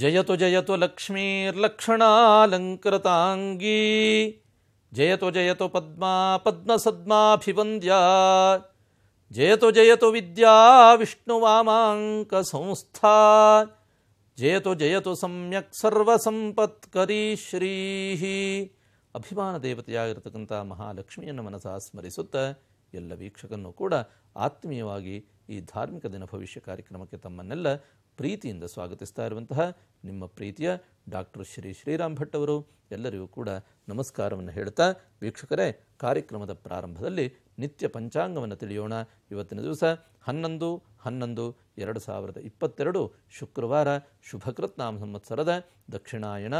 जयतो जयतो लक्ष्मीर्लक्षणालङ्कृताङ्गी जयतो जयतो पद्मा पद्मसद्माभिवन्द्या जयतो जयतो विद्या विष्णुवामाङ्कसंस्था जयतो जयतो सम्यक् सर्वसम्पत्करी श्रीः ಅಭಿಮಾನದೇವತೆಯಾಗಿರತಕ್ಕಂಥ ಮಹಾಲಕ್ಷ್ಮಿಯನ್ನು ಮನಸಾ स्मरी ಎಲ್ಲ ವೀಕ್ಷಕನ್ನು ಕೂಡ ಆತ್ಮೀಯವಾಗಿ ಈ ಧಾರ್ಮಿಕ ದಿನ ಭವಿಷ್ಯ ಕಾರ್ಯಕ್ರಮಕ್ಕೆ ತಮ್ಮನ್ನೆಲ್ಲ ಪ್ರೀತಿಯಿಂದ ಸ್ವಾಗತಿಸ್ತಾ ಇರುವಂತಹ ನಿಮ್ಮ ಪ್ರೀತಿಯ ಡಾಕ್ಟರ್ ಶ್ರೀ ಶ್ರೀರಾಮ್ ಭಟ್ ಅವರು ಎಲ್ಲರಿಗೂ ಕೂಡ ನಮಸ್ಕಾರವನ್ನು ಹೇಳ್ತಾ ವೀಕ್ಷಕರೇ ಕಾರ್ಯಕ್ರಮದ ಪ್ರಾರಂಭದಲ್ಲಿ ನಿತ್ಯ ಪಂಚಾಂಗವನ್ನು ತಿಳಿಯೋಣ ಇವತ್ತಿನ ದಿವಸ ಹನ್ನೊಂದು ಹನ್ನೊಂದು ಎರಡು ಸಾವಿರದ ಇಪ್ಪತ್ತೆರಡು ಶುಕ್ರವಾರ ಶುಭಕೃತ್ನಾಮ ಸಂವತ್ಸರದ ದಕ್ಷಿಣಾಯಣ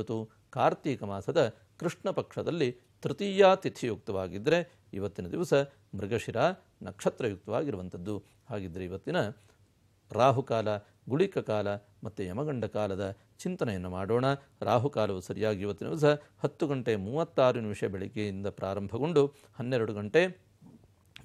ಋತು ಕಾರ್ತೀಕ ಮಾಸದ ಕೃಷ್ಣ ಪಕ್ಷದಲ್ಲಿ ತೃತೀಯ ತಿಥಿಯುಕ್ತವಾಗಿದ್ದರೆ ಇವತ್ತಿನ ದಿವಸ ಮೃಗಶಿರ ನಕ್ಷತ್ರಯುಕ್ತವಾಗಿರುವಂಥದ್ದು ಹಾಗಿದ್ದರೆ ಇವತ್ತಿನ ರಾಹುಕಾಲ ಗುಳಿಕ ಕಾಲ ಮತ್ತು ಯಮಗಂಡ ಕಾಲದ ಚಿಂತನೆಯನ್ನು ಮಾಡೋಣ ರಾಹುಕಾಲವು ಸರಿಯಾಗಿ ಇವತ್ತಿನ ದಿವಸ ಹತ್ತು ಗಂಟೆ ಮೂವತ್ತಾರು ನಿಮಿಷ ಬೆಳಗ್ಗೆಯಿಂದ ಪ್ರಾರಂಭಗೊಂಡು ಹನ್ನೆರಡು ಗಂಟೆ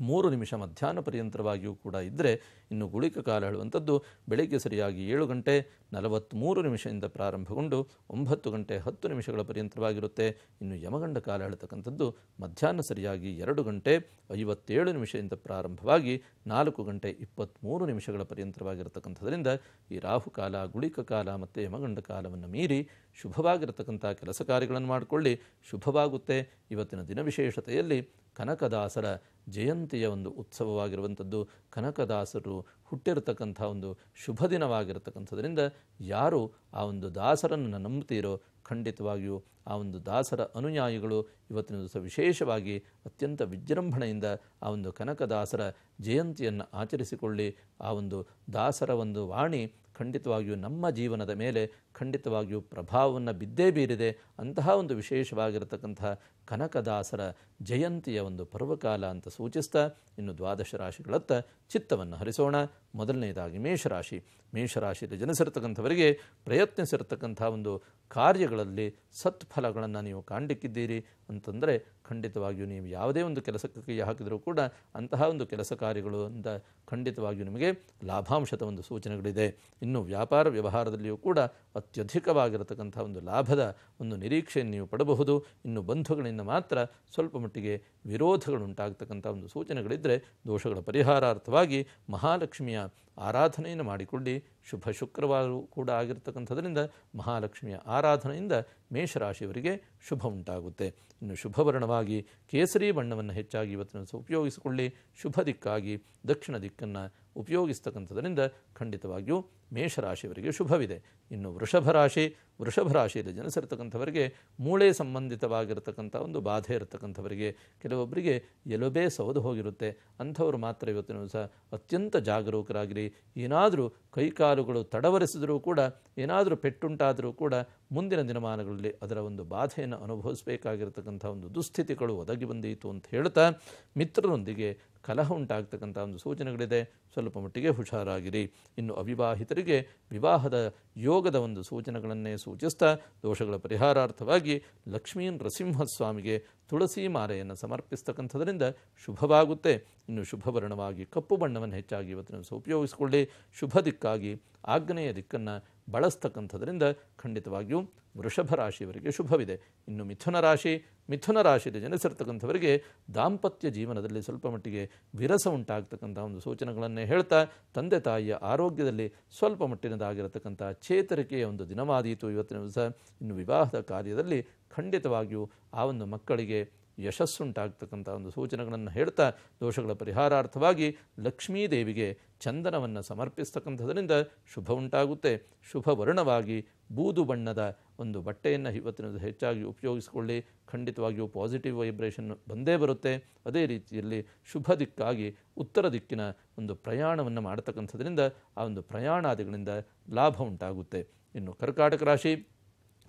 ಮೂರು ನಿಮಿಷ ಮಧ್ಯಾಹ್ನ ಪರ್ಯಂತರವಾಗಿಯೂ ಕೂಡ ಇದ್ದರೆ ಇನ್ನು ಗುಳಿಕ ಕಾಲ ಹೇಳುವಂಥದ್ದು ಬೆಳಗ್ಗೆ ಸರಿಯಾಗಿ ಏಳು ಗಂಟೆ ನಲವತ್ತ್ಮೂರು ನಿಮಿಷದಿಂದ ಪ್ರಾರಂಭಗೊಂಡು ಒಂಬತ್ತು ಗಂಟೆ ಹತ್ತು ನಿಮಿಷಗಳ ಪರ್ಯಂತರವಾಗಿರುತ್ತೆ ಇನ್ನು ಯಮಗಂಡ ಕಾಲ ಹೇಳ್ತಕ್ಕಂಥದ್ದು ಮಧ್ಯಾಹ್ನ ಸರಿಯಾಗಿ ಎರಡು ಗಂಟೆ ಐವತ್ತೇಳು ನಿಮಿಷದಿಂದ ಪ್ರಾರಂಭವಾಗಿ ನಾಲ್ಕು ಗಂಟೆ ಇಪ್ಪತ್ತ್ಮೂರು ನಿಮಿಷಗಳ ಪರ್ಯಂತರವಾಗಿರತಕ್ಕಂಥದ್ರಿಂದ ಈ ರಾಹುಕಾಲ ಗುಳಿಕ ಕಾಲ ಮತ್ತು ಯಮಗಂಡ ಕಾಲವನ್ನು ಮೀರಿ ಶುಭವಾಗಿರತಕ್ಕಂಥ ಕೆಲಸ ಕಾರ್ಯಗಳನ್ನು ಮಾಡಿಕೊಳ್ಳಿ ಶುಭವಾಗುತ್ತೆ ಇವತ್ತಿನ ದಿನವಿಶೇಷತೆಯಲ್ಲಿ ಕನಕದಾಸರ ಜಯಂತಿಯ ಒಂದು ಉತ್ಸವವಾಗಿರುವಂಥದ್ದು ಕನಕದಾಸರು ಹುಟ್ಟಿರತಕ್ಕಂಥ ಒಂದು ಶುಭ ದಿನವಾಗಿರತಕ್ಕಂಥದ್ರಿಂದ ಯಾರು ಆ ಒಂದು ದಾಸರನ್ನು ನಂಬುತ್ತೀರೋ ಖಂಡಿತವಾಗಿಯೂ ಆ ಒಂದು ದಾಸರ ಅನುಯಾಯಿಗಳು ಇವತ್ತಿನ ದಿವಸ ವಿಶೇಷವಾಗಿ ಅತ್ಯಂತ ವಿಜೃಂಭಣೆಯಿಂದ ಆ ಒಂದು ಕನಕದಾಸರ ಜಯಂತಿಯನ್ನು ಆಚರಿಸಿಕೊಳ್ಳಿ ಆ ಒಂದು ದಾಸರ ಒಂದು ವಾಣಿ ಖಂಡಿತವಾಗಿಯೂ ನಮ್ಮ ಜೀವನದ ಮೇಲೆ ಖಂಡಿತವಾಗಿಯೂ ಪ್ರಭಾವವನ್ನು ಬಿದ್ದೇ ಬೀರಿದೆ ಅಂತಹ ಒಂದು ವಿಶೇಷವಾಗಿರತಕ್ಕಂತಹ ಕನಕದಾಸರ ಜಯಂತಿಯ ಒಂದು ಪರ್ವಕಾಲ ಅಂತ ಸೂಚಿಸ್ತಾ ಇನ್ನು ದ್ವಾದಶ ರಾಶಿಗಳತ್ತ ಚಿತ್ತವನ್ನು ಹರಿಸೋಣ ಮೊದಲನೆಯದಾಗಿ ಮೇಷರಾಶಿ ಮೇಷರಾಶಿಯಲ್ಲಿ ಜನಿಸಿರ್ತಕ್ಕಂಥವರಿಗೆ ಪ್ರಯತ್ನಿಸಿರತಕ್ಕಂಥ ಒಂದು ಕಾರ್ಯಗಳಲ್ಲಿ ಸತ್ ಫಲಗಳನ್ನು ನೀವು ಕಾಣಲಿಕ್ಕಿದ್ದೀರಿ ಅಂತಂದರೆ ಖಂಡಿತವಾಗಿಯೂ ನೀವು ಯಾವುದೇ ಒಂದು ಕೆಲಸಕ್ಕೆ ಕೈ ಹಾಕಿದರೂ ಕೂಡ ಅಂತಹ ಒಂದು ಕೆಲಸ ಕಾರ್ಯಗಳು ಅಂತ ಖಂಡಿತವಾಗಿಯೂ ನಿಮಗೆ ಲಾಭಾಂಶದ ಒಂದು ಸೂಚನೆಗಳಿದೆ ಇನ್ನು ವ್ಯಾಪಾರ ವ್ಯವಹಾರದಲ್ಲಿಯೂ ಕೂಡ ಅತ್ಯಧಿಕವಾಗಿರತಕ್ಕಂಥ ಒಂದು ಲಾಭದ ಒಂದು ನಿರೀಕ್ಷೆಯನ್ನು ನೀವು ಪಡಬಹುದು ಇನ್ನು ಬಂಧುಗಳಿಂದ ಮಾತ್ರ ಸ್ವಲ್ಪ ಮಟ್ಟಿಗೆ ವಿರೋಧಗಳುಂಟಾಗ್ತಕ್ಕಂಥ ಒಂದು ಸೂಚನೆಗಳಿದ್ದರೆ ದೋಷಗಳ ಪರಿಹಾರಾರ್ಥವಾಗಿ ಮಹಾಲಕ್ಷ್ಮಿಯ ಆರಾಧನೆಯನ್ನು ಮಾಡಿಕೊಳ್ಳಿ ಶುಭ ಶುಕ್ರವಾರವೂ ಕೂಡ ಆಗಿರತಕ್ಕಂಥದ್ರಿಂದ ಮಹಾಲಕ್ಷ್ಮಿಯ ಆರಾಧನೆಯಿಂದ ಮೇಷರಾಶಿಯವರಿಗೆ ಶುಭ ಉಂಟಾಗುತ್ತೆ ಇನ್ನು ಶುಭವರ್ಣವಾಗಿ ಕೇಸರಿ ಬಣ್ಣವನ್ನು ಹೆಚ್ಚಾಗಿ ಇವತ್ತಿನ ದಿವಸ ಉಪಯೋಗಿಸಿಕೊಳ್ಳಿ ಶುಭ ದಿಕ್ಕಾಗಿ ದಕ್ಷಿಣ ದಿಕ್ಕನ್ನು ಉಪಯೋಗಿಸ್ತಕ್ಕಂಥದ್ದರಿಂದ ಖಂಡಿತವಾಗಿಯೂ ಮೇಷರಾಶಿಯವರಿಗೆ ಶುಭವಿದೆ ಇನ್ನು ವೃಷಭ ರಾಶಿ ವೃಷಭ ರಾಶಿಯಲ್ಲಿ ಜನಿಸಿರ್ತಕ್ಕಂಥವರಿಗೆ ಮೂಳೆ ಸಂಬಂಧಿತವಾಗಿರ್ತಕ್ಕಂಥ ಒಂದು ಬಾಧೆ ಇರತಕ್ಕಂಥವರಿಗೆ ಕೆಲವೊಬ್ಬರಿಗೆ ಎಲುಬೇ ಸವದು ಹೋಗಿರುತ್ತೆ ಅಂಥವರು ಮಾತ್ರ ಇವತ್ತಿನ ದಿವಸ ಅತ್ಯಂತ ಜಾಗರೂಕರಾಗಿರಿ ಏನಾದರೂ ಕೈಕಾಲುಗಳು ತಡವರಿಸಿದರೂ ಕೂಡ ಏನಾದರೂ ಪೆಟ್ಟುಂಟಾದರೂ ಕೂಡ ಮುಂದಿನ ದಿನಮಾನಗಳಲ್ಲಿ ಅದರ ಒಂದು ಬಾಧೆಯನ್ನು ಅನುಭವಿಸಬೇಕಾಗಿರ್ತಕ್ಕಂಥ ಒಂದು ದುಸ್ಥಿತಿಗಳು ಒದಗಿ ಬಂದಿತ್ತು ಅಂತ ಹೇಳ್ತಾ ಮಿತ್ರರೊಂದಿಗೆ ಕಲಹ ಉಂಟಾಗ್ತಕ್ಕಂಥ ಒಂದು ಸೂಚನೆಗಳಿದೆ ಸ್ವಲ್ಪ ಮಟ್ಟಿಗೆ ಹುಷಾರಾಗಿರಿ ಇನ್ನು ಅವಿವಾಹಿತರಿಗೆ ವಿವಾಹದ ಯೋಗದ ಒಂದು ಸೂಚನೆಗಳನ್ನೇ ಸೂಚಿಸ್ತಾ ದೋಷಗಳ ಪರಿಹಾರಾರ್ಥವಾಗಿ ಲಕ್ಷ್ಮೀ ನರಸಿಂಹಸ್ವಾಮಿಗೆ ತುಳಸಿ ಮಾರೆಯನ್ನು ಸಮರ್ಪಿಸ್ತಕ್ಕಂಥದ್ರಿಂದ ಶುಭವಾಗುತ್ತೆ ಇನ್ನು ಶುಭವರ್ಣವಾಗಿ ಕಪ್ಪು ಬಣ್ಣವನ್ನು ಹೆಚ್ಚಾಗಿ ಇವತ್ತಿನ ಉಪಯೋಗಿಸಿಕೊಳ್ಳಿ ಶುಭ ದಿಕ್ಕಾಗಿ ಆಗ್ನೇಯ ದಿಕ್ಕನ್ನು ಬಳಸ್ತಕ್ಕಂಥದ್ರಿಂದ ಖಂಡಿತವಾಗಿಯೂ ವೃಷಭ ರಾಶಿಯವರಿಗೆ ಶುಭವಿದೆ ಇನ್ನು ಮಿಥುನ ರಾಶಿ ಮಿಥುನ ರಾಶಿಯಲ್ಲಿ ಜನಿಸಿರ್ತಕ್ಕಂಥವರಿಗೆ ದಾಂಪತ್ಯ ಜೀವನದಲ್ಲಿ ಸ್ವಲ್ಪ ಮಟ್ಟಿಗೆ ವಿರಸ ಉಂಟಾಗ್ತಕ್ಕಂಥ ಒಂದು ಸೂಚನೆಗಳನ್ನೇ ಹೇಳ್ತಾ ತಂದೆ ತಾಯಿಯ ಆರೋಗ್ಯದಲ್ಲಿ ಸ್ವಲ್ಪ ಮಟ್ಟಿನದಾಗಿರತಕ್ಕಂಥ ಚೇತರಿಕೆಯ ಒಂದು ದಿನವಾದೀತು ಇವತ್ತಿನ ದಿವಸ ಇನ್ನು ವಿವಾಹದ ಕಾರ್ಯದಲ್ಲಿ ಖಂಡಿತವಾಗಿಯೂ ಆ ಒಂದು ಮಕ್ಕಳಿಗೆ ಯಶಸ್ಸುಂಟಾಗ್ತಕ್ಕಂಥ ಒಂದು ಸೂಚನೆಗಳನ್ನು ಹೇಳ್ತಾ ದೋಷಗಳ ಪರಿಹಾರಾರ್ಥವಾಗಿ ಲಕ್ಷ್ಮೀದೇವಿಗೆ ಚಂದನವನ್ನು ಸಮರ್ಪಿಸ್ತಕ್ಕಂಥದ್ರಿಂದ ಶುಭ ಉಂಟಾಗುತ್ತೆ ಶುಭ ವರ್ಣವಾಗಿ ಬೂದು ಬಣ್ಣದ ಒಂದು ಬಟ್ಟೆಯನ್ನು ಇವತ್ತಿನ ಹೆಚ್ಚಾಗಿ ಉಪಯೋಗಿಸಿಕೊಳ್ಳಿ ಖಂಡಿತವಾಗಿಯೂ ಪಾಸಿಟಿವ್ ವೈಬ್ರೇಷನ್ ಬಂದೇ ಬರುತ್ತೆ ಅದೇ ರೀತಿಯಲ್ಲಿ ಶುಭ ದಿಕ್ಕಾಗಿ ಉತ್ತರ ದಿಕ್ಕಿನ ಒಂದು ಪ್ರಯಾಣವನ್ನು ಮಾಡತಕ್ಕಂಥದ್ರಿಂದ ಆ ಒಂದು ಪ್ರಯಾಣಾದಿಗಳಿಂದ ಲಾಭ ಉಂಟಾಗುತ್ತೆ ಇನ್ನು ಕರ್ಕಾಟಕ ರಾಶಿ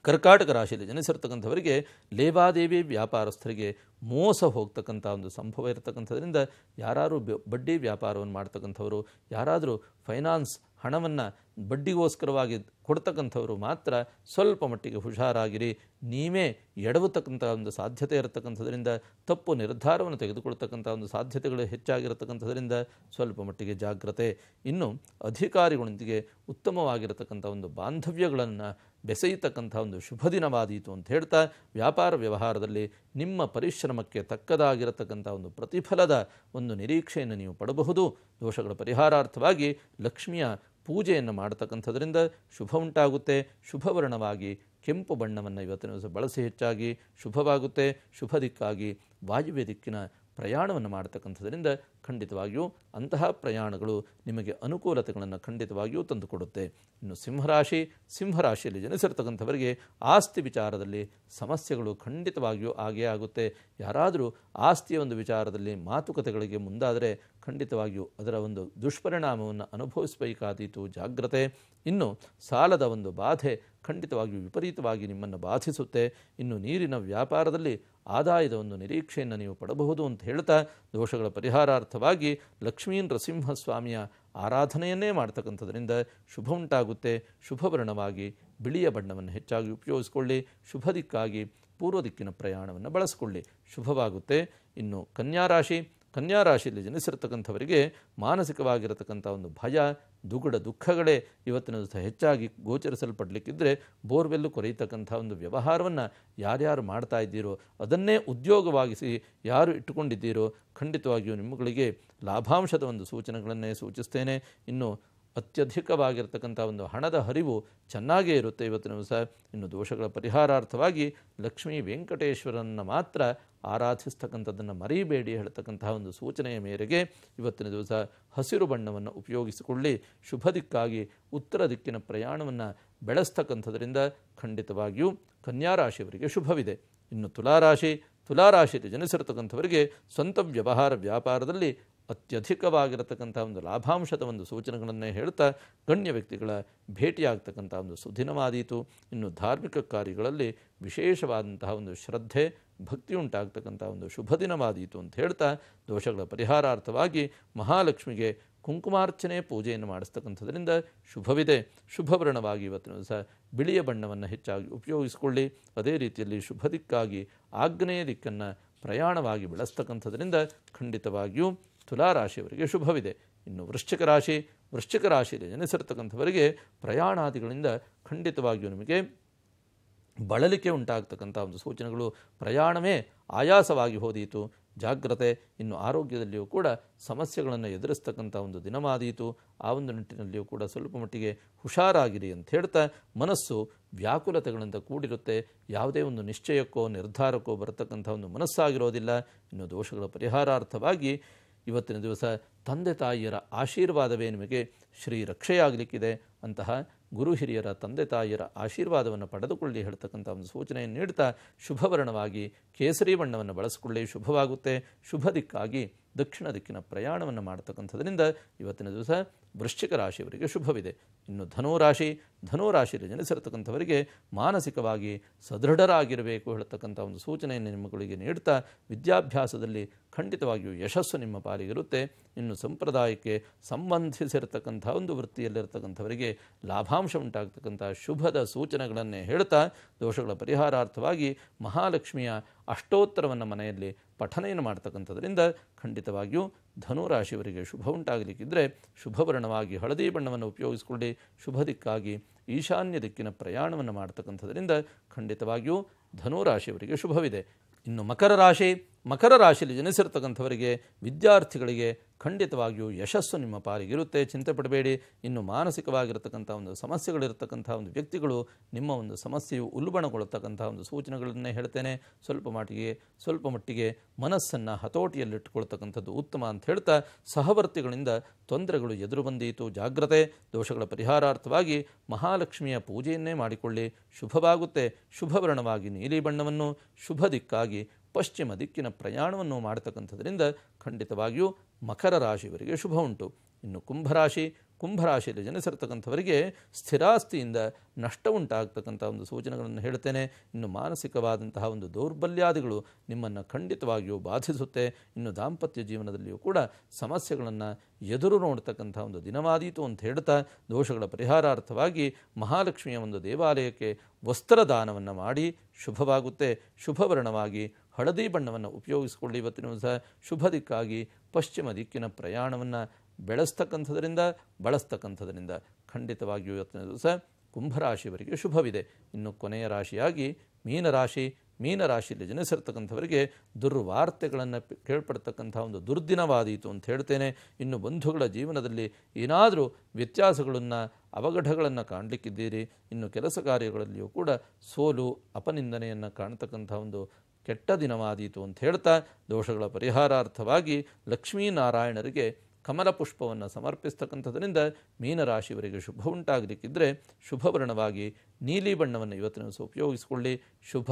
ಕರ್ಕಾಟಕ ರಾಶಿಯಲ್ಲಿ ಜನಿಸಿರ್ತಕ್ಕಂಥವರಿಗೆ ಲೇವಾದೇವಿ ವ್ಯಾಪಾರಸ್ಥರಿಗೆ ಮೋಸ ಹೋಗ್ತಕ್ಕಂಥ ಒಂದು ಸಂಭವ ಇರತಕ್ಕಂಥದ್ರಿಂದ ಯಾರಾದರೂ ಬಡ್ಡಿ ವ್ಯಾಪಾರವನ್ನು ಮಾಡ್ತಕ್ಕಂಥವರು ಯಾರಾದರೂ ಫೈನಾನ್ಸ್ ಹಣವನ್ನು ಬಡ್ಡಿಗೋಸ್ಕರವಾಗಿ ಕೊಡ್ತಕ್ಕಂಥವರು ಮಾತ್ರ ಸ್ವಲ್ಪ ಮಟ್ಟಿಗೆ ಹುಷಾರಾಗಿರಿ ನೀವೇ ಎಡವತಕ್ಕಂಥ ಒಂದು ಸಾಧ್ಯತೆ ಇರತಕ್ಕಂಥದ್ರಿಂದ ತಪ್ಪು ನಿರ್ಧಾರವನ್ನು ತೆಗೆದುಕೊಳ್ತಕ್ಕಂಥ ಒಂದು ಸಾಧ್ಯತೆಗಳು ಹೆಚ್ಚಾಗಿರತಕ್ಕಂಥದ್ರಿಂದ ಸ್ವಲ್ಪ ಮಟ್ಟಿಗೆ ಜಾಗ್ರತೆ ಇನ್ನು ಅಧಿಕಾರಿಗಳೊಂದಿಗೆ ಉತ್ತಮವಾಗಿರತಕ್ಕಂಥ ಒಂದು ಬಾಂಧವ್ಯಗಳನ್ನು ಬೆಸೆಯತಕ್ಕಂಥ ಒಂದು ಶುಭ ದಿನವಾದೀತು ಅಂತ ಹೇಳ್ತಾ ವ್ಯಾಪಾರ ವ್ಯವಹಾರದಲ್ಲಿ ನಿಮ್ಮ ಪರಿಶ್ರಮಕ್ಕೆ ತಕ್ಕದಾಗಿರತಕ್ಕಂಥ ಒಂದು ಪ್ರತಿಫಲದ ಒಂದು ನಿರೀಕ್ಷೆಯನ್ನು ನೀವು ಪಡಬಹುದು ದೋಷಗಳ ಪರಿಹಾರಾರ್ಥವಾಗಿ ಲಕ್ಷ್ಮಿಯ ಪೂಜೆಯನ್ನು ಮಾಡತಕ್ಕಂಥದ್ರಿಂದ ಶುಭ ಉಂಟಾಗುತ್ತೆ ಶುಭವರ್ಣವಾಗಿ ಕೆಂಪು ಬಣ್ಣವನ್ನು ಇವತ್ತಿನ ದಿವಸ ಬಳಸಿ ಹೆಚ್ಚಾಗಿ ಶುಭವಾಗುತ್ತೆ ಶುಭ ದಿಕ್ಕಾಗಿ ವಾಯುವ್ಯ ದಿಕ್ಕಿನ ಪ್ರಯಾಣವನ್ನು ಮಾಡತಕ್ಕಂಥದ್ರಿಂದ ಖಂಡಿತವಾಗಿಯೂ ಅಂತಹ ಪ್ರಯಾಣಗಳು ನಿಮಗೆ ಅನುಕೂಲತೆಗಳನ್ನು ಖಂಡಿತವಾಗಿಯೂ ತಂದುಕೊಡುತ್ತೆ ಇನ್ನು ಸಿಂಹರಾಶಿ ಸಿಂಹರಾಶಿಯಲ್ಲಿ ಜನಿಸಿರ್ತಕ್ಕಂಥವರಿಗೆ ಆಸ್ತಿ ವಿಚಾರದಲ್ಲಿ ಸಮಸ್ಯೆಗಳು ಖಂಡಿತವಾಗಿಯೂ ಆಗೇ ಆಗುತ್ತೆ ಯಾರಾದರೂ ಆಸ್ತಿಯ ಒಂದು ವಿಚಾರದಲ್ಲಿ ಮಾತುಕತೆಗಳಿಗೆ ಮುಂದಾದರೆ ಖಂಡಿತವಾಗಿಯೂ ಅದರ ಒಂದು ದುಷ್ಪರಿಣಾಮವನ್ನು ಅನುಭವಿಸಬೇಕಾದೀತು ಜಾಗ್ರತೆ ಇನ್ನು ಸಾಲದ ಒಂದು ಬಾಧೆ ಖಂಡಿತವಾಗಿಯೂ ವಿಪರೀತವಾಗಿ ನಿಮ್ಮನ್ನು ಬಾಧಿಸುತ್ತೆ ಇನ್ನು ನೀರಿನ ವ್ಯಾಪಾರದಲ್ಲಿ ಆದಾಯದ ಒಂದು ನಿರೀಕ್ಷೆಯನ್ನು ನೀವು ಪಡಬಹುದು ಅಂತ ಹೇಳ್ತಾ ದೋಷಗಳ ಪರಿಹಾರಾರ್ಥ ಮುಖ್ಯವಾಗಿ ಲಕ್ಷ್ಮೀ ನರಸಿಂಹಸ್ವಾಮಿಯ ಆರಾಧನೆಯನ್ನೇ ಮಾಡ್ತಕ್ಕಂಥದ್ರಿಂದ ಶುಭ ಉಂಟಾಗುತ್ತೆ ಶುಭವರ್ಣವಾಗಿ ಬಿಳಿಯ ಬಣ್ಣವನ್ನು ಹೆಚ್ಚಾಗಿ ಉಪಯೋಗಿಸಿಕೊಳ್ಳಿ ಶುಭ ದಿಕ್ಕಾಗಿ ಪೂರ್ವ ದಿಕ್ಕಿನ ಪ್ರಯಾಣವನ್ನು ಬಳಸಿಕೊಳ್ಳಿ ಶುಭವಾಗುತ್ತೆ ಇನ್ನು ಕನ್ಯಾರಾಶಿ ಕನ್ಯಾ ರಾಶಿಯಲ್ಲಿ ಜನಿಸಿರ್ತಕ್ಕಂಥವರಿಗೆ ಮಾನಸಿಕವಾಗಿರತಕ್ಕಂಥ ಒಂದು ಭಯ ದುಗುಡ ದುಃಖಗಳೇ ಇವತ್ತಿನ ಸಹ ಹೆಚ್ಚಾಗಿ ಗೋಚರಿಸಲ್ಪಡಲಿಕ್ಕಿದ್ದರೆ ಬೋರ್ವೆಲ್ಲು ಕೊರೆಯತಕ್ಕಂಥ ಒಂದು ವ್ಯವಹಾರವನ್ನು ಯಾರ್ಯಾರು ಮಾಡ್ತಾ ಇದ್ದೀರೋ ಅದನ್ನೇ ಉದ್ಯೋಗವಾಗಿಸಿ ಯಾರು ಇಟ್ಟುಕೊಂಡಿದ್ದೀರೋ ಖಂಡಿತವಾಗಿಯೂ ನಿಮ್ಮಗಳಿಗೆ ಲಾಭಾಂಶದ ಒಂದು ಸೂಚನೆಗಳನ್ನೇ ಸೂಚಿಸ್ತೇನೆ ಇನ್ನು ಅತ್ಯಧಿಕವಾಗಿರ್ತಕ್ಕಂಥ ಒಂದು ಹಣದ ಹರಿವು ಚೆನ್ನಾಗೇ ಇರುತ್ತೆ ಇವತ್ತಿನ ದಿವಸ ಇನ್ನು ದೋಷಗಳ ಪರಿಹಾರಾರ್ಥವಾಗಿ ಲಕ್ಷ್ಮೀ ವೆಂಕಟೇಶ್ವರನ್ನು ಮಾತ್ರ ಆರಾಧಿಸ್ತಕ್ಕಂಥದ್ದನ್ನು ಮರೀಬೇಡಿ ಹೇಳ್ತಕ್ಕಂತಹ ಒಂದು ಸೂಚನೆಯ ಮೇರೆಗೆ ಇವತ್ತಿನ ದಿವಸ ಹಸಿರು ಬಣ್ಣವನ್ನು ಉಪಯೋಗಿಸಿಕೊಳ್ಳಿ ಶುಭ ದಿಕ್ಕಾಗಿ ಉತ್ತರ ದಿಕ್ಕಿನ ಪ್ರಯಾಣವನ್ನು ಬೆಳೆಸ್ತಕ್ಕಂಥದ್ರಿಂದ ಖಂಡಿತವಾಗಿಯೂ ಕನ್ಯಾರಾಶಿಯವರಿಗೆ ಶುಭವಿದೆ ಇನ್ನು ತುಲಾರಾಶಿ ತುಲಾರಾಶಿಯಲ್ಲಿ ಜನಿಸಿರತಕ್ಕಂಥವರಿಗೆ ಸ್ವಂತ ವ್ಯವಹಾರ ವ್ಯಾಪಾರದಲ್ಲಿ ಅತ್ಯಧಿಕವಾಗಿರತಕ್ಕಂಥ ಒಂದು ಲಾಭಾಂಶದ ಒಂದು ಸೂಚನೆಗಳನ್ನೇ ಹೇಳ್ತಾ ಗಣ್ಯ ವ್ಯಕ್ತಿಗಳ ಭೇಟಿಯಾಗ್ತಕ್ಕಂಥ ಒಂದು ಸುದಿನವಾದೀತು ಇನ್ನು ಧಾರ್ಮಿಕ ಕಾರ್ಯಗಳಲ್ಲಿ ವಿಶೇಷವಾದಂತಹ ಒಂದು ಶ್ರದ್ಧೆ ಭಕ್ತಿ ಉಂಟಾಗ್ತಕ್ಕಂಥ ಒಂದು ಶುಭ ದಿನವಾದೀತು ಅಂತ ಹೇಳ್ತಾ ದೋಷಗಳ ಪರಿಹಾರಾರ್ಥವಾಗಿ ಮಹಾಲಕ್ಷ್ಮಿಗೆ ಕುಂಕುಮಾರ್ಚನೆ ಪೂಜೆಯನ್ನು ಮಾಡಿಸ್ತಕ್ಕಂಥದ್ರಿಂದ ಶುಭವಿದೆ ಶುಭವರ್ಣವಾಗಿ ಇವತ್ತಿನ ದಿವಸ ಬಿಳಿಯ ಬಣ್ಣವನ್ನು ಹೆಚ್ಚಾಗಿ ಉಪಯೋಗಿಸಿಕೊಳ್ಳಿ ಅದೇ ರೀತಿಯಲ್ಲಿ ಶುಭ ದಿಕ್ಕಾಗಿ ಆಗ್ನೇಯ ದಿಕ್ಕನ್ನು ಪ್ರಯಾಣವಾಗಿ ಬೆಳೆಸ್ತಕ್ಕಂಥದ್ರಿಂದ ಖಂಡಿತವಾಗಿಯೂ ತುಲಾರಾಶಿಯವರಿಗೆ ಶುಭವಿದೆ ಇನ್ನು ವೃಶ್ಚಿಕ ರಾಶಿ ವೃಶ್ಚಿಕ ರಾಶಿಯಲ್ಲಿ ಜನಿಸಿರ್ತಕ್ಕಂಥವರಿಗೆ ಪ್ರಯಾಣಾದಿಗಳಿಂದ ಖಂಡಿತವಾಗಿಯೂ ನಿಮಗೆ ಬಳಲಿಕೆ ಉಂಟಾಗ್ತಕ್ಕಂಥ ಒಂದು ಸೂಚನೆಗಳು ಪ್ರಯಾಣವೇ ಆಯಾಸವಾಗಿ ಹೋದೀತು ಜಾಗ್ರತೆ ಇನ್ನು ಆರೋಗ್ಯದಲ್ಲಿಯೂ ಕೂಡ ಸಮಸ್ಯೆಗಳನ್ನು ಎದುರಿಸ್ತಕ್ಕಂಥ ಒಂದು ದಿನವಾದೀತು ಆ ಒಂದು ನಿಟ್ಟಿನಲ್ಲಿಯೂ ಕೂಡ ಸ್ವಲ್ಪ ಮಟ್ಟಿಗೆ ಹುಷಾರಾಗಿರಿ ಅಂತ ಹೇಳ್ತಾ ಮನಸ್ಸು ವ್ಯಾಕುಲತೆಗಳಿಂದ ಕೂಡಿರುತ್ತೆ ಯಾವುದೇ ಒಂದು ನಿಶ್ಚಯಕ್ಕೋ ನಿರ್ಧಾರಕ್ಕೋ ಬರತಕ್ಕಂಥ ಒಂದು ಮನಸ್ಸಾಗಿರೋದಿಲ್ಲ ಇನ್ನು ದೋಷಗಳ ಪರಿಹಾರಾರ್ಥವಾಗಿ ಇವತ್ತಿನ ದಿವಸ ತಂದೆ ತಾಯಿಯರ ಆಶೀರ್ವಾದವೇ ನಿಮಗೆ ಶ್ರೀ ರಕ್ಷೆಯಾಗಲಿಕ್ಕಿದೆ ಅಂತಹ ಗುರು ಹಿರಿಯರ ತಂದೆ ತಾಯಿಯರ ಆಶೀರ್ವಾದವನ್ನು ಪಡೆದುಕೊಳ್ಳಿ ಹೇಳ್ತಕ್ಕಂಥ ಒಂದು ಸೂಚನೆಯನ್ನು ನೀಡ್ತಾ ಶುಭವರ್ಣವಾಗಿ ಕೇಸರಿ ಬಣ್ಣವನ್ನು ಬಳಸಿಕೊಳ್ಳಿ ಶುಭವಾಗುತ್ತೆ ಶುಭ ದಿಕ್ಕಾಗಿ ದಕ್ಷಿಣ ದಿಕ್ಕಿನ ಪ್ರಯಾಣವನ್ನು ಮಾಡತಕ್ಕಂಥದ್ರಿಂದ ಇವತ್ತಿನ ದಿವಸ ವೃಶ್ಚಿಕ ರಾಶಿಯವರಿಗೆ ಶುಭವಿದೆ ಇನ್ನು ಧನುರಾಶಿ ಧನುರಾಶಿಯಲ್ಲಿ ಜನಿಸಿರತಕ್ಕಂಥವರಿಗೆ ಮಾನಸಿಕವಾಗಿ ಸದೃಢರಾಗಿರಬೇಕು ಹೇಳತಕ್ಕಂಥ ಒಂದು ಸೂಚನೆಯನ್ನು ನಿಮ್ಮಗಳಿಗೆ ನೀಡ್ತಾ ವಿದ್ಯಾಭ್ಯಾಸದಲ್ಲಿ ಖಂಡಿತವಾಗಿಯೂ ಯಶಸ್ಸು ನಿಮ್ಮ ಪಾಲಿಗಿರುತ್ತೆ ಇನ್ನು ಸಂಪ್ರದಾಯಕ್ಕೆ ಸಂಬಂಧಿಸಿರತಕ್ಕಂಥ ಒಂದು ವೃತ್ತಿಯಲ್ಲಿರತಕ್ಕಂಥವರಿಗೆ ಲಾಭಾಂಶ ಉಂಟಾಗ್ತಕ್ಕಂಥ ಶುಭದ ಸೂಚನೆಗಳನ್ನೇ ಹೇಳ್ತಾ ದೋಷಗಳ ಪರಿಹಾರಾರ್ಥವಾಗಿ ಮಹಾಲಕ್ಷ್ಮಿಯ ಅಷ್ಟೋತ್ತರವನ್ನು ಮನೆಯಲ್ಲಿ ಪಠನೆಯನ್ನು ಮಾಡ್ತಕ್ಕಂಥದ್ರಿಂದ ಖಂಡಿತವಾಗಿಯೂ ಧನುರಾಶಿಯವರಿಗೆ ಶುಭ ಉಂಟಾಗಲಿಕ್ಕಿದ್ರೆ ಶುಭವರ್ಣವಾಗಿ ಹಳದಿ ಬಣ್ಣವನ್ನು ಉಪಯೋಗಿಸಿಕೊಳ್ಳಿ ಶುಭ ದಿಕ್ಕಾಗಿ ಈಶಾನ್ಯ ದಿಕ್ಕಿನ ಪ್ರಯಾಣವನ್ನು ಮಾಡ್ತಕ್ಕಂಥದ್ರಿಂದ ಖಂಡಿತವಾಗಿಯೂ ಧನುರಾಶಿಯವರಿಗೆ ಶುಭವಿದೆ ಇನ್ನು ಮಕರ ರಾಶಿ ಮಕರ ರಾಶಿಯಲ್ಲಿ ಜನಿಸಿರ್ತಕ್ಕಂಥವರಿಗೆ ವಿದ್ಯಾರ್ಥಿಗಳಿಗೆ ಖಂಡಿತವಾಗಿಯೂ ಯಶಸ್ಸು ನಿಮ್ಮ ಪಾಲಿಗಿರುತ್ತೆ ಚಿಂತೆ ಪಡಬೇಡಿ ಇನ್ನು ಮಾನಸಿಕವಾಗಿರತಕ್ಕಂಥ ಒಂದು ಸಮಸ್ಯೆಗಳಿರತಕ್ಕಂಥ ಒಂದು ವ್ಯಕ್ತಿಗಳು ನಿಮ್ಮ ಒಂದು ಸಮಸ್ಯೆಯು ಉಲ್ಬಣಗೊಳ್ಳತಕ್ಕಂಥ ಒಂದು ಸೂಚನೆಗಳನ್ನೇ ಹೇಳ್ತೇನೆ ಸ್ವಲ್ಪ ಮಟ್ಟಿಗೆ ಸ್ವಲ್ಪ ಮಟ್ಟಿಗೆ ಮನಸ್ಸನ್ನು ಹತೋಟಿಯಲ್ಲಿಟ್ಟುಕೊಳ್ತಕ್ಕಂಥದ್ದು ಉತ್ತಮ ಅಂತ ಹೇಳ್ತಾ ಸಹವರ್ತಿಗಳಿಂದ ತೊಂದರೆಗಳು ಎದುರು ಬಂದೀತು ಜಾಗ್ರತೆ ದೋಷಗಳ ಪರಿಹಾರಾರ್ಥವಾಗಿ ಮಹಾಲಕ್ಷ್ಮಿಯ ಪೂಜೆಯನ್ನೇ ಮಾಡಿಕೊಳ್ಳಿ ಶುಭವಾಗುತ್ತೆ ಶುಭವರ್ಣವಾಗಿ ನೀಲಿ ಬಣ್ಣವನ್ನು ಶುಭ ದಿಕ್ಕಾಗಿ ಪಶ್ಚಿಮ ದಿಕ್ಕಿನ ಪ್ರಯಾಣವನ್ನು ಮಾಡತಕ್ಕಂಥದ್ರಿಂದ ಖಂಡಿತವಾಗಿಯೂ ಮಕರ ರಾಶಿಯವರಿಗೆ ಶುಭ ಉಂಟು ಇನ್ನು ಕುಂಭರಾಶಿ ಕುಂಭರಾಶಿಯಲ್ಲಿ ಜನಿಸಿರ್ತಕ್ಕಂಥವರಿಗೆ ಸ್ಥಿರಾಸ್ತಿಯಿಂದ ನಷ್ಟ ಉಂಟಾಗ್ತಕ್ಕಂಥ ಒಂದು ಸೂಚನೆಗಳನ್ನು ಹೇಳ್ತೇನೆ ಇನ್ನು ಮಾನಸಿಕವಾದಂತಹ ಒಂದು ದೌರ್ಬಲ್ಯಾದಿಗಳು ನಿಮ್ಮನ್ನು ಖಂಡಿತವಾಗಿಯೂ ಬಾಧಿಸುತ್ತೆ ಇನ್ನು ದಾಂಪತ್ಯ ಜೀವನದಲ್ಲಿಯೂ ಕೂಡ ಸಮಸ್ಯೆಗಳನ್ನು ಎದುರು ನೋಡ್ತಕ್ಕಂಥ ಒಂದು ದಿನವಾದೀತು ಅಂತ ಹೇಳ್ತಾ ದೋಷಗಳ ಪರಿಹಾರಾರ್ಥವಾಗಿ ಮಹಾಲಕ್ಷ್ಮಿಯ ಒಂದು ದೇವಾಲಯಕ್ಕೆ ವಸ್ತ್ರದಾನವನ್ನು ಮಾಡಿ ಶುಭವಾಗುತ್ತೆ ಶುಭವರ್ಣವಾಗಿ ಹಳದಿ ಬಣ್ಣವನ್ನು ಉಪಯೋಗಿಸಿಕೊಳ್ಳಿ ಇವತ್ತಿನ ದಿವಸ ಶುಭ ದಿಕ್ಕಾಗಿ ಪಶ್ಚಿಮ ದಿಕ್ಕಿನ ಪ್ರಯಾಣವನ್ನು ಬೆಳೆಸ್ತಕ್ಕಂಥದ್ರಿಂದ ಬಳಸ್ತಕ್ಕಂಥದ್ರಿಂದ ಖಂಡಿತವಾಗಿಯೂ ಇವತ್ತಿನ ದಿವಸ ಕುಂಭರಾಶಿಯವರಿಗೆ ಶುಭವಿದೆ ಇನ್ನು ಕೊನೆಯ ರಾಶಿಯಾಗಿ ಮೀನರಾಶಿ ಮೀನರಾಶಿಯಲ್ಲಿ ಜನಿಸಿರ್ತಕ್ಕಂಥವರಿಗೆ ದುರ್ವಾರ್ತೆಗಳನ್ನು ಕೇಳ್ಪಡ್ತಕ್ಕಂಥ ಒಂದು ದುರ್ದಿನವಾದೀತು ಅಂತ ಹೇಳ್ತೇನೆ ಇನ್ನು ಬಂಧುಗಳ ಜೀವನದಲ್ಲಿ ಏನಾದರೂ ವ್ಯತ್ಯಾಸಗಳನ್ನು ಅವಘಡಗಳನ್ನು ಕಾಣಲಿಕ್ಕಿದ್ದೀರಿ ಇನ್ನು ಕೆಲಸ ಕಾರ್ಯಗಳಲ್ಲಿಯೂ ಕೂಡ ಸೋಲು ಅಪನಿಂದನೆಯನ್ನು ಕಾಣತಕ್ಕಂಥ ಒಂದು ಕೆಟ್ಟ ದಿನವಾದೀತು ಅಂತ ಹೇಳ್ತಾ ದೋಷಗಳ ಪರಿಹಾರಾರ್ಥವಾಗಿ ಲಕ್ಷ್ಮೀನಾರಾಯಣರಿಗೆ ಕಮಲ ಪುಷ್ಪವನ್ನು ಸಮರ್ಪಿಸ್ತಕ್ಕಂಥದ್ರಿಂದ ಮೀನರಾಶಿಯವರಿಗೆ ಶುಭ ಉಂಟಾಗಲಿಕ್ಕಿದ್ರೆ ಶುಭವರ್ಣವಾಗಿ ನೀಲಿ ಬಣ್ಣವನ್ನು ಇವತ್ತಿನ ದಿವಸ ಉಪಯೋಗಿಸಿಕೊಳ್ಳಿ ಶುಭ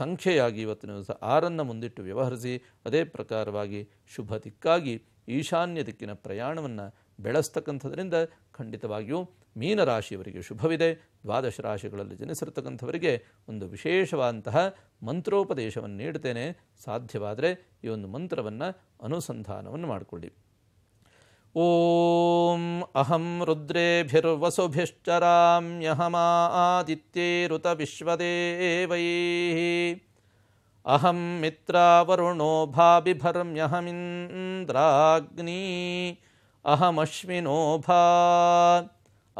ಸಂಖ್ಯೆಯಾಗಿ ಇವತ್ತಿನ ದಿವಸ ಆರನ್ನು ಮುಂದಿಟ್ಟು ವ್ಯವಹರಿಸಿ ಅದೇ ಪ್ರಕಾರವಾಗಿ ಶುಭ ದಿಕ್ಕಾಗಿ ಈಶಾನ್ಯ ದಿಕ್ಕಿನ ಪ್ರಯಾಣವನ್ನು ಬೆಳೆಸ್ತಕ್ಕಂಥದ್ರಿಂದ ಖಂಡಿತವಾಗಿಯೂ ಮೀನರಾಶಿಯವರಿಗೆ ಶುಭವಿದೆ ದ್ವಾದಶ ರಾಶಿಗಳಲ್ಲಿ ಜನಿಸಿರ್ತಕ್ಕಂಥವರಿಗೆ ಒಂದು ವಿಶೇಷವಾದಂತಹ ಮಂತ್ರೋಪದೇಶವನ್ನು ನೀಡುತ್ತೇನೆ ಸಾಧ್ಯವಾದರೆ ಈ ಒಂದು ಮಂತ್ರವನ್ನು ಅನುಸಂಧಾನವನ್ನು ಮಾಡಿಕೊಳ್ಳಿ ಓಂ ಅಹಂ ರುದ್ರೇಭಿರ್ವಸುಭಿಶ್ಚರಾಮ್ಯಹಮಾ ಆದಿತ್ಯೇರುತ ವಿಶ್ವದೇವೈ ಅಹಂ ಮಿತ್ರವರುಣೋ ಭಾಭಿಭರ್ಮ್ಯಹಮಿಂದ್ರಾಗ್ನಿ ಅಹಮಶ್ವಿನೋ ಭಾ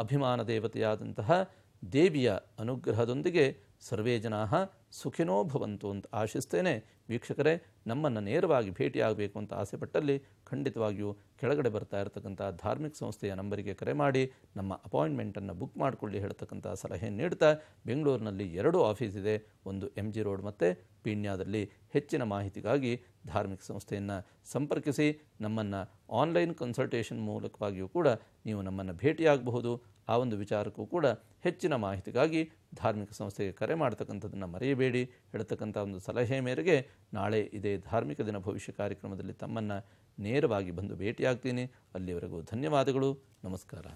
ಅಭಿಮಾನ ದೇವತೆಯಾದಂತಹ ದೇವಿಯ ಅನುಗ್ರಹದೊಂದಿಗೆ ಸರ್ವೇ ಜನಾ ಸುಖಿನೋ ಭವಂತು ಅಂತ ಆಶಿಸ್ತೇನೆ ವೀಕ್ಷಕರೇ ನಮ್ಮನ್ನು ನೇರವಾಗಿ ಭೇಟಿಯಾಗಬೇಕು ಅಂತ ಆಸೆಪಟ್ಟಲ್ಲಿ ಖಂಡಿತವಾಗಿಯೂ ಕೆಳಗಡೆ ಬರ್ತಾ ಇರತಕ್ಕಂಥ ಧಾರ್ಮಿಕ ಸಂಸ್ಥೆಯ ನಂಬರಿಗೆ ಕರೆ ಮಾಡಿ ನಮ್ಮ ಅಪಾಯಿಂಟ್ಮೆಂಟನ್ನು ಬುಕ್ ಮಾಡಿಕೊಳ್ಳಿ ಹೇಳ್ತಕ್ಕಂಥ ಸಲಹೆ ನೀಡ್ತಾ ಬೆಂಗಳೂರಿನಲ್ಲಿ ಎರಡು ಆಫೀಸ್ ಇದೆ ಒಂದು ಎಮ್ ಜಿ ರೋಡ್ ಮತ್ತು ಪೀಣ್ಯದಲ್ಲಿ ಹೆಚ್ಚಿನ ಮಾಹಿತಿಗಾಗಿ ಧಾರ್ಮಿಕ ಸಂಸ್ಥೆಯನ್ನು ಸಂಪರ್ಕಿಸಿ ನಮ್ಮನ್ನು ಆನ್ಲೈನ್ ಕನ್ಸಲ್ಟೇಷನ್ ಮೂಲಕವಾಗಿಯೂ ಕೂಡ ನೀವು ನಮ್ಮನ್ನು ಭೇಟಿಯಾಗಬಹುದು ಆ ಒಂದು ವಿಚಾರಕ್ಕೂ ಕೂಡ ಹೆಚ್ಚಿನ ಮಾಹಿತಿಗಾಗಿ ಧಾರ್ಮಿಕ ಸಂಸ್ಥೆಗೆ ಕರೆ ಮಾಡ್ತಕ್ಕಂಥದ್ದನ್ನು ಮರೆಯಬೇಡಿ ಹೇಳ್ತಕ್ಕಂಥ ಒಂದು ಸಲಹೆ ಮೇರೆಗೆ ನಾಳೆ ಇದೇ ಧಾರ್ಮಿಕ ದಿನ ಭವಿಷ್ಯ ಕಾರ್ಯಕ್ರಮದಲ್ಲಿ ತಮ್ಮನ್ನು ನೇರವಾಗಿ ಬಂದು ಭೇಟಿಯಾಗ್ತೀನಿ ಅಲ್ಲಿಯವರೆಗೂ ಧನ್ಯವಾದಗಳು ನಮಸ್ಕಾರ